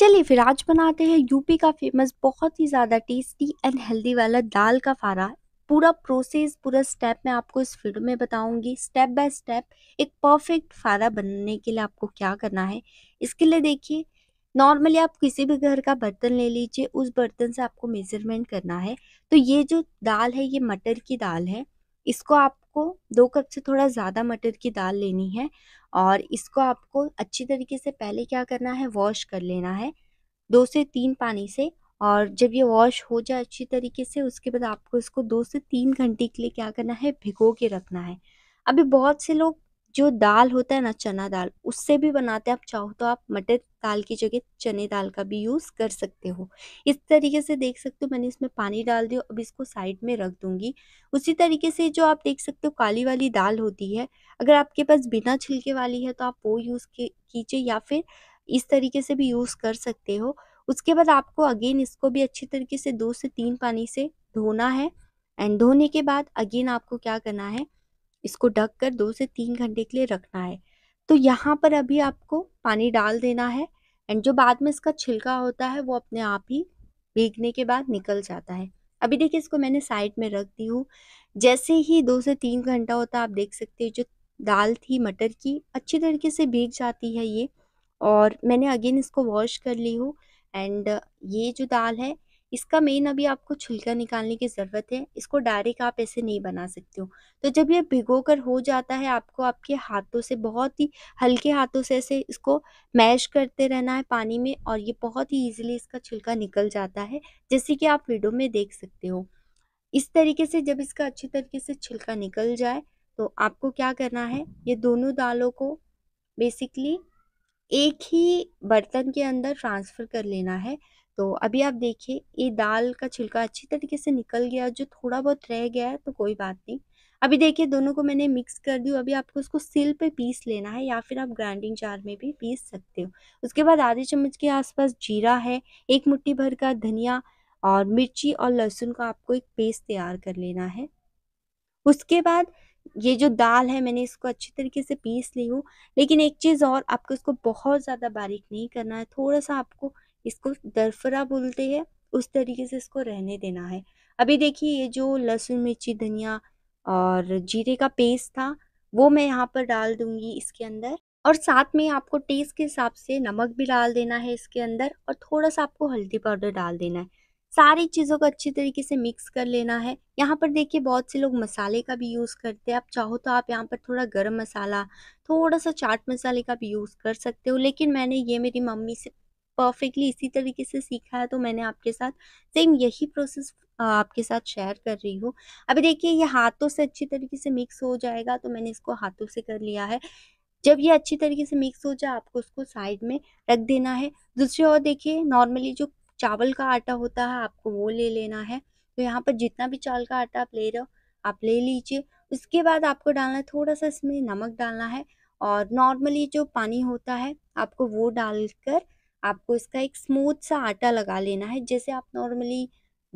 चलिए फिर आज बनाते हैं यूपी का फेमस बहुत ही ज़्यादा टेस्टी एंड हेल्दी वाला दाल का फारा पूरा प्रोसेस पूरा स्टेप मैं आपको इस वीडियो में बताऊंगी स्टेप बाय स्टेप एक परफेक्ट फारा बनने के लिए आपको क्या करना है इसके लिए देखिए नॉर्मली आप किसी भी घर का बर्तन ले लीजिए उस बर्तन से आपको मेजरमेंट करना है तो ये जो दाल है ये मटर की दाल है इसको आप आपको दो कप से थोड़ा ज़्यादा मटर की दाल लेनी है और इसको आपको अच्छी तरीके से पहले क्या करना है वॉश कर लेना है दो से तीन पानी से और जब ये वॉश हो जाए अच्छी तरीके से उसके बाद आपको इसको दो से तीन घंटे के लिए क्या करना है भिगो के रखना है अभी बहुत से लोग जो दाल होता है ना चना दाल उससे भी बनाते हैं आप चाहो तो आप मटर दाल की जगह चने दाल का भी यूज़ कर सकते हो इस तरीके से देख सकते हो मैंने इसमें पानी डाल दिया अब इसको साइड में रख दूंगी उसी तरीके से जो आप देख सकते हो काली वाली दाल होती है अगर आपके पास बिना छिलके वाली है तो आप वो यूज़ कीजिए या फिर इस तरीके से भी यूज़ कर सकते हो उसके बाद आपको अगेन इसको भी अच्छी तरीके से दो से तीन पानी से धोना है एंड धोने के बाद अगेन आपको क्या करना है इसको ढक कर दो से तीन घंटे के लिए रखना है तो यहाँ पर अभी आपको पानी डाल देना है एंड जो बाद में इसका छिलका होता है वो अपने आप ही भीगने के बाद निकल जाता है अभी देखिए इसको मैंने साइड में रख दी हूँ जैसे ही दो से तीन घंटा होता आप देख सकते हो जो दाल थी मटर की अच्छी तरीके से भीग जाती है ये और मैंने अगेन इसको वॉश कर ली हूँ एंड ये जो दाल है इसका मेन अभी आपको छिलका निकालने की ज़रूरत है इसको डायरेक्ट आप ऐसे नहीं बना सकते हो तो जब ये भिगो कर हो जाता है आपको आपके हाथों से बहुत ही हल्के हाथों से ऐसे इसको मैश करते रहना है पानी में और ये बहुत ही ईजिली इसका छिलका निकल जाता है जैसे कि आप वीडियो में देख सकते हो इस तरीके से जब इसका अच्छी तरीके से छिलका निकल जाए तो आपको क्या करना है ये दोनों दालों को बेसिकली एक ही बर्तन के अंदर ट्रांसफ़र कर लेना है तो अभी आप देखिए ये दाल का छिलका अच्छी तरीके से निकल गया जो थोड़ा बहुत रह गया है तो कोई बात नहीं अभी देखिए दोनों को मैंने मिक्स कर दी अभी आपको उसको सिल पे पीस लेना है या फिर आप ग्राइंडिंग जार में भी पीस सकते हो उसके बाद आधे चम्मच के आसपास जीरा है एक मुट्ठी भर का धनिया और मिर्ची और लहसुन का आपको एक पेस्ट तैयार कर लेना है उसके बाद ये जो दाल है मैंने इसको अच्छी तरीके से पीस ली हूँ लेकिन एक चीज़ और आपको इसको बहुत ज़्यादा बारीक नहीं करना है थोड़ा सा आपको इसको दरफरा बोलते हैं उस तरीके से इसको रहने देना है अभी देखिए ये जो लहसुन मिर्ची धनिया और जीरे का पेस्ट था वो मैं यहाँ पर डाल दूँगी इसके अंदर और साथ में आपको टेस्ट के हिसाब से नमक भी डाल देना है इसके अंदर और थोड़ा सा आपको हल्दी पाउडर डाल देना है सारी चीज़ों को अच्छी तरीके से मिक्स कर लेना है यहाँ पर देखिए बहुत से लोग मसाले का भी यूज़ करते हैं आप चाहो तो आप यहाँ पर थोड़ा गर्म मसाला थोड़ा सा चाट मसाले का भी यूज़ कर सकते हो लेकिन मैंने ये मेरी मम्मी से परफेक्टली इसी तरीके से सीखा है तो मैंने आपके साथ सेम यही प्रोसेस आपके साथ शेयर कर रही हूँ अभी देखिए ये हाथों से अच्छी तरीके से मिक्स हो जाएगा तो मैंने इसको हाथों से कर लिया है जब ये अच्छी तरीके से मिक्स हो जाए आपको उसको साइड में रख देना है दूसरी ओर देखिए नॉर्मली जो चावल का आटा होता है आपको वो ले लेना है तो यहाँ पर जितना भी चावल का आटा आप ले रहे हो आप ले लीजिए उसके बाद आपको डालना है थोड़ा सा इसमें नमक डालना है और नॉर्मली जो पानी होता है आपको वो डालकर आपको इसका एक स्मूथ सा आटा लगा लेना है जैसे आप नॉर्मली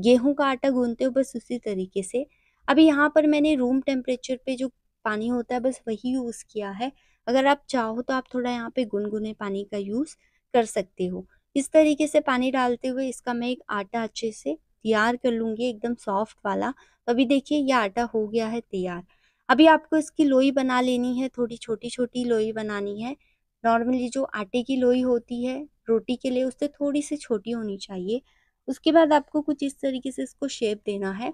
गेहूं का आटा गूंदते हो बस उसी तरीके से अभी यहाँ पर मैंने रूम टेम्परेचर पे जो पानी होता है बस वही यूज़ किया है अगर आप चाहो तो आप थोड़ा यहाँ पे गुनगुने पानी का यूज़ कर सकते हो इस तरीके से पानी डालते हुए इसका मैं एक आटा अच्छे से तैयार कर लूँगी एकदम सॉफ्ट वाला तो अभी देखिए यह आटा हो गया है तैयार अभी आपको इसकी लोई बना लेनी है थोड़ी छोटी छोटी लोई बनानी है नॉर्मली जो आटे की लोई होती है रोटी के लिए उससे थोड़ी सी छोटी होनी चाहिए उसके बाद आपको कुछ इस तरीके से इसको शेप देना है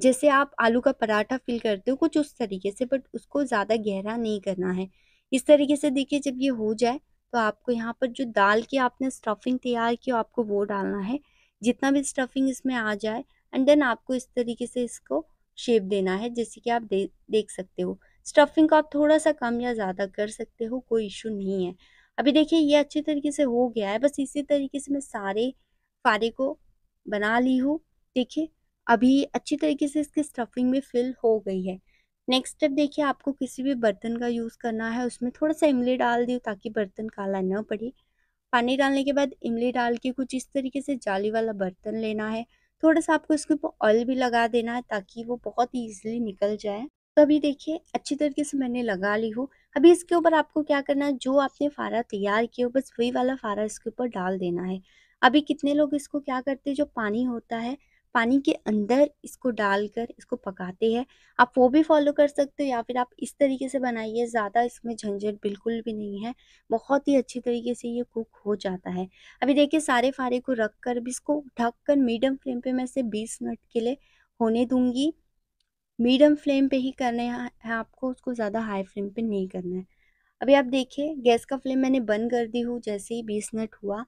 जैसे आप आलू का पराठा फिल करते हो कुछ उस तरीके से बट उसको ज़्यादा गहरा नहीं करना है इस तरीके से देखिए जब ये हो जाए तो आपको यहाँ पर जो दाल की आपने स्टफिंग तैयार की आपको वो डालना है जितना भी स्टफिंग इसमें आ जाए एंड देन आपको इस तरीके से इसको शेप देना है जैसे कि आप दे, देख सकते हो स्टफिंग को आप थोड़ा सा कम या ज़्यादा कर सकते हो कोई इशू नहीं है अभी देखिए ये अच्छे तरीके से हो गया है बस इसी तरीके से मैं सारे फारे को बना ली हूँ देखिए अभी अच्छी तरीके से इसकी स्टफिंग भी फिल हो गई है नेक्स्ट स्टेप देखिए आपको किसी भी बर्तन का यूज़ करना है उसमें थोड़ा सा इमली डाल दी ताकि बर्तन काला न पड़े पानी डालने के बाद इमली डाल के कुछ इस तरीके से जाली वाला बर्तन लेना है थोड़ा सा आपको इसके ऊपर ऑयल भी लगा देना है ताकि वो बहुत ईजिली निकल जाए तो अभी देखिए अच्छी तरीके से मैंने लगा ली हूँ अभी इसके ऊपर आपको क्या करना है जो आपने फारा तैयार किया हो बस वही वाला फारा इसके ऊपर डाल देना है अभी कितने लोग इसको क्या करते हैं जो पानी होता है पानी के अंदर इसको डालकर इसको पकाते हैं आप वो भी फॉलो कर सकते हो या फिर आप इस तरीके से बनाइए ज़्यादा इसमें झंझट बिल्कुल भी नहीं है बहुत ही अच्छी तरीके से ये कुक हो जाता है अभी देखिए सारे फारे को रख कर भी इसको ढक कर मीडियम फ्लेम पे मैं इसे बीस मिनट के लिए होने दूंगी मीडियम फ्लेम पे ही करना है आपको उसको ज़्यादा हाई फ्लेम पे नहीं करना है अभी आप देखिए गैस का फ्लेम मैंने बंद कर दी हूँ जैसे ही बीस मिनट हुआ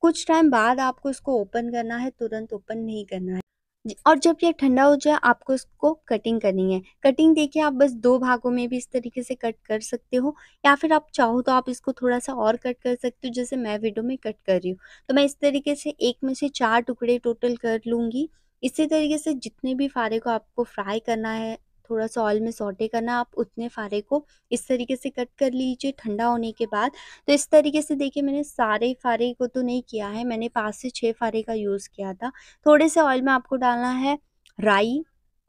कुछ टाइम बाद आपको इसको ओपन करना है तुरंत ओपन नहीं करना है और जब ये ठंडा हो जाए आपको इसको कटिंग करनी है कटिंग देखिए आप बस दो भागों में भी इस तरीके से कट कर सकते हो या फिर आप चाहो तो आप इसको थोड़ा सा और कट कर सकते हो जैसे मैं वीडियो में कट कर रही हूँ तो मैं इस तरीके से एक में से चार टुकड़े टोटल कर लूँगी इसी तरीके से जितने भी फारे को आपको फ्राई करना है थोड़ा सा ऑयल में सोटे करना आप उतने फारे को इस तरीके से कट कर लीजिए ठंडा होने के बाद तो इस तरीके से देखिए मैंने सारे फारे को तो नहीं किया है मैंने पाँच से छः फारे का यूज़ किया था थोड़े से ऑयल में आपको डालना है राई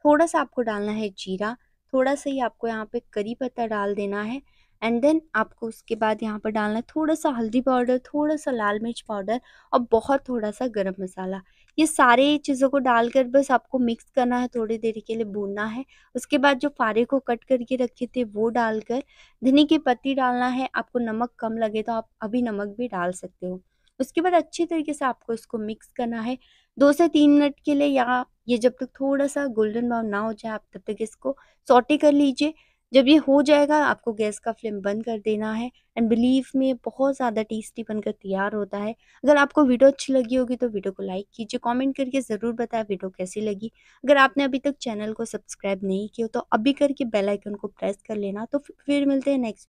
थोड़ा सा आपको डालना है जीरा थोड़ा सा ही आपको यहाँ पे करी पत्ता डाल देना है एंड देन आपको उसके बाद यहाँ पर डालना है थोड़ा सा हल्दी पाउडर थोड़ा सा लाल मिर्च पाउडर और बहुत थोड़ा सा गरम मसाला ये सारे चीज़ों को डालकर बस आपको मिक्स करना है थोड़ी देर के लिए भूनना है उसके बाद जो फारे को कट करके रखे थे वो डालकर धनी की पत्ती डालना है आपको नमक कम लगे तो आप अभी नमक भी डाल सकते हो उसके बाद अच्छी तरीके से आपको इसको मिक्स करना है दो से तीन मिनट के लिए या ये जब तक थोड़ा सा गोल्डन ब्राउन ना हो जाए आप तब तक इसको सॉटे कर लीजिए जब ये हो जाएगा आपको गैस का फ्लेम बंद कर देना है एंड बिलीव में बहुत ज़्यादा टेस्टी बनकर तैयार होता है अगर आपको वीडियो अच्छी लगी होगी तो वीडियो को लाइक कीजिए कमेंट करके ज़रूर बताएं वीडियो कैसी लगी अगर आपने अभी तक चैनल को सब्सक्राइब नहीं किया तो अभी करके बेलाइकन को प्रेस कर लेना तो फिर मिलते हैं नेक्स्ट